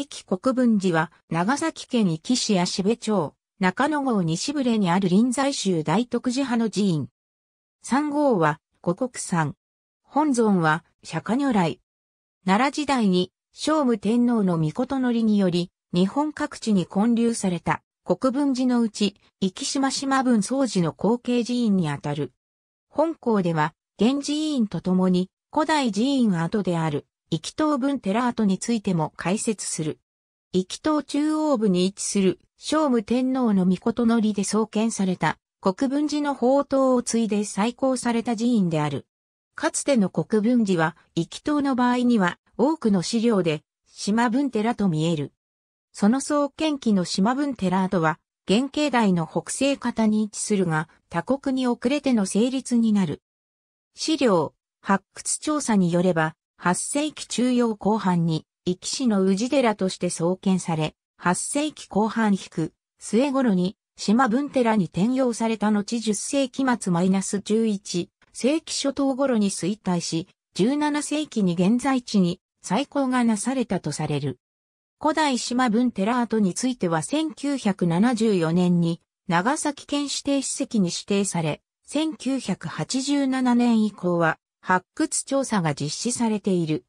壱岐国分寺は、長崎県壱岐市や部町、中野郷西部れにある臨済宗大徳寺派の寺院。三号は、五国山。本尊は、釈迦如来。奈良時代に、聖武天皇の御事のりにより、日本各地に建立された、国分寺のうち、壱岐島島分総寺の後継寺院にあたる。本校では、現寺院とともに、古代寺院跡である、壱岐島分寺跡についても解説する。壱岐島中央部に位置する聖武天皇の御事のりで創建された国分寺の宝刀を継いで再興された寺院である。かつての国分寺は、壱岐島の場合には多くの資料で島分寺と見える。その創建期の島分寺跡は、原型台の北西方に位置するが、他国に遅れての成立になる。資料、発掘調査によれば、8世紀中央後半に、壱岐市の氏寺として創建され、8世紀後半引く、末頃に、島文寺に転用された後10世紀末マイナス11世紀初頭頃に衰退し、17世紀に現在地に再興がなされたとされる。古代島文寺跡については1974年に長崎県指定史跡に指定され、1987年以降は発掘調査が実施されている。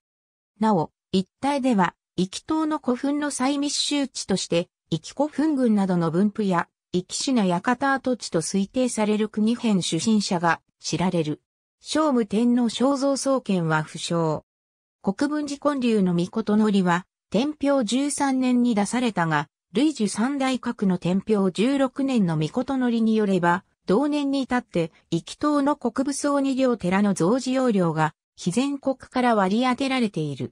なお、一帯では、壱岐島の古墳の再密集地として、壱岐古墳群などの分布や、壱岐種の館跡地と推定される国編出身者が知られる。聖武天皇肖像創建は不詳。国分寺建立の御事のりは、天平13年に出されたが、累樹三大閣の天平16年の御事のりによれば、同年に至って、壱岐島の国武装二両寺の増事要領が、非全国から割り当てられている。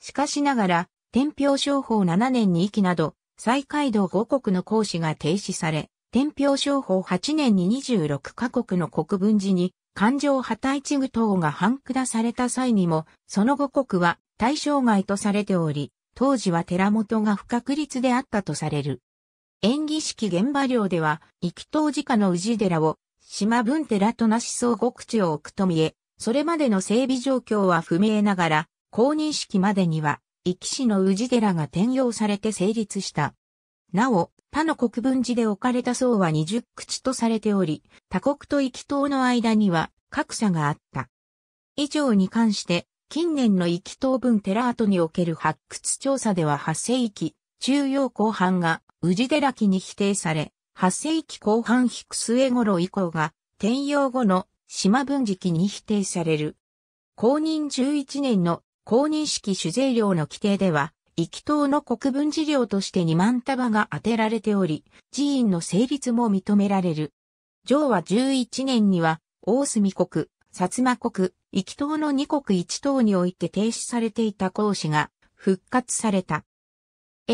しかしながら、天平商法7年に壱岐など、再開道5国の行使が停止され、天平商法8年に26カ国の国分寺に、環状破体地具等が反下された際にも、その5国は対象外とされており、当時は寺本が不確率であったとされる。演技式現場寮では、当時家の宇治寺を、島文寺となし総国地を置くと見え、それまでの整備状況は不明ながら、公認式までには、行き市の宇治寺が転用されて成立した。なお、他の国分寺で置かれた層は二0口とされており、他国と行き島の間には格差があった。以上に関して、近年の行き島分寺跡における発掘調査では発生域、中央後半が氏寺木に否定され、8世紀後半ヒクスエ頃以降が、転用後の島文時期に否定される。公認11年の公認式主税量の規定では、気等の国分事業として2万束が当てられており、寺院の成立も認められる。上は11年には、大隅国、薩摩国、気等の2国1等において停止されていた講師が復活された。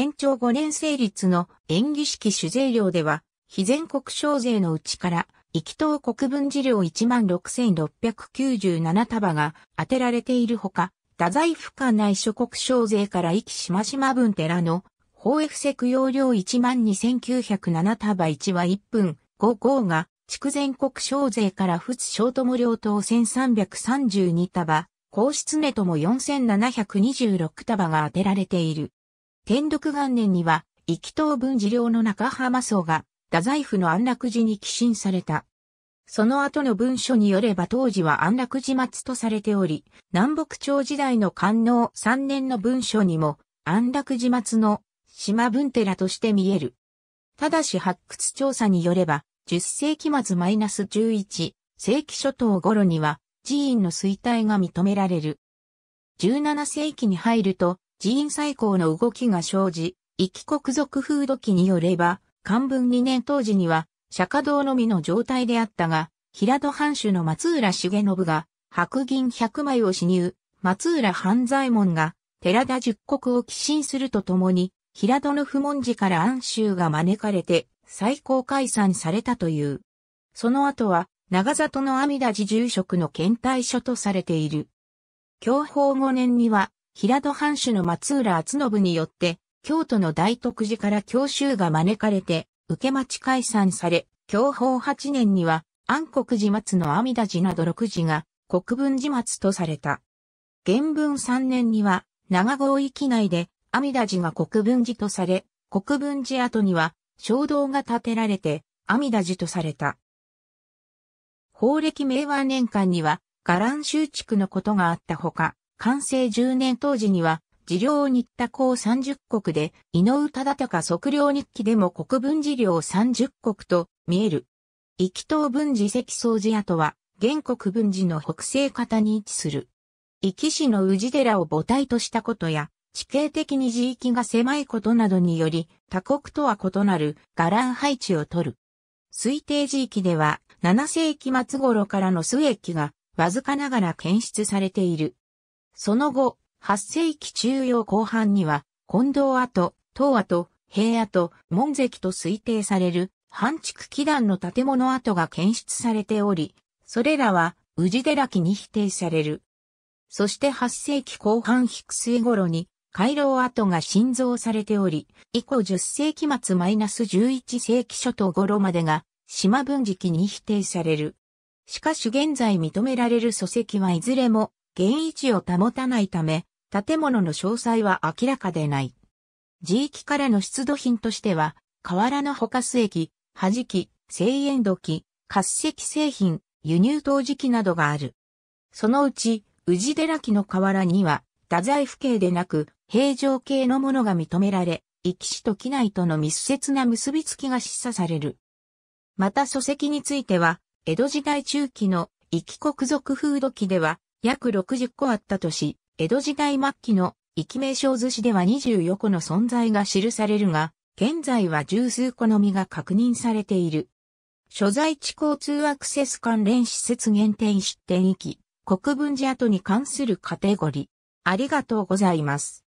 延長5年成立の演技式酒税料では、非全国小税のうちから、一等国分事量16,697束が当てられているほか、太宰府間内諸国小税から域島島分寺の法 F セク容量12,907束1は1分5号が、筑全国小税から仏小友領等1332束、皇室根とも4726束が当てられている。天禄元年には、一等分治領の中浜荘が、太宰府の安楽寺に寄進された。その後の文書によれば当時は安楽寺末とされており、南北朝時代の官能3年の文書にも、安楽寺末の島文寺として見える。ただし発掘調査によれば、10世紀末マイナス11世紀初頭頃には寺院の衰退が認められる。17世紀に入ると寺院再興の動きが生じ、一帰国族風土期によれば、漢文2年当時には、釈迦堂のみの状態であったが、平戸藩主の松浦重信が、白銀100枚を支入、松浦半左衛門が、寺田十国を寄進するとともに、平戸の不問寺から安州が招かれて、最高解散されたという。その後は、長里の阿弥陀寺住職の検体書とされている。享保5年には、平戸藩主の松浦厚信によって、京都の大徳寺から教習が招かれて、受け待ち解散され、享保8年には、安国寺松の阿弥陀寺など6寺が、国分寺松とされた。元文3年には、長郷域内で、阿弥陀寺が国分寺とされ、国分寺跡には、衝動が建てられて、阿弥陀寺とされた。法暦明和年間には、伽藍集地区のことがあったほか、完成10年当時には、事領日田公30国で、井上忠敬測量日記でも国分事領30国と見える。生島分寺石総寺跡は、原国分寺の北西方に位置する。生き市の宇治寺を母体としたことや、地形的に地域が狭いことなどにより、他国とは異なる伽藍配置を取る。推定地域では、7世紀末頃からの末期が、わずかながら検出されている。その後、8世紀中央後半には、近藤跡、東跡、平跡、門跡と推定される、半築基壇の建物跡が検出されており、それらは、宇治寺木に否定される。そして8世紀後半筆水頃に、回廊跡が新造されており、以降10世紀末マイナス11世紀初頭頃までが、島分時期に否定される。しかし現在認められる祖石はいずれも現位置を保たないため、建物の詳細は明らかでない。地域からの出土品としては、河原のほかす液、はき、製塩土器、活石製品、輸入陶磁器などがある。そのうち、宇治寺木の河原には、太宰府系でなく、平常系のものが認められ、生き死と機内との密接な結びつきが示唆される。また礎石については、江戸時代中期の生き国族風土記では、約60個あったとし、江戸時代末期の駅名称寿司では24個の存在が記されるが、現在は十数個のみが確認されている。所在地交通アクセス関連施設限定出店域、国分寺跡に関するカテゴリー。ありがとうございます。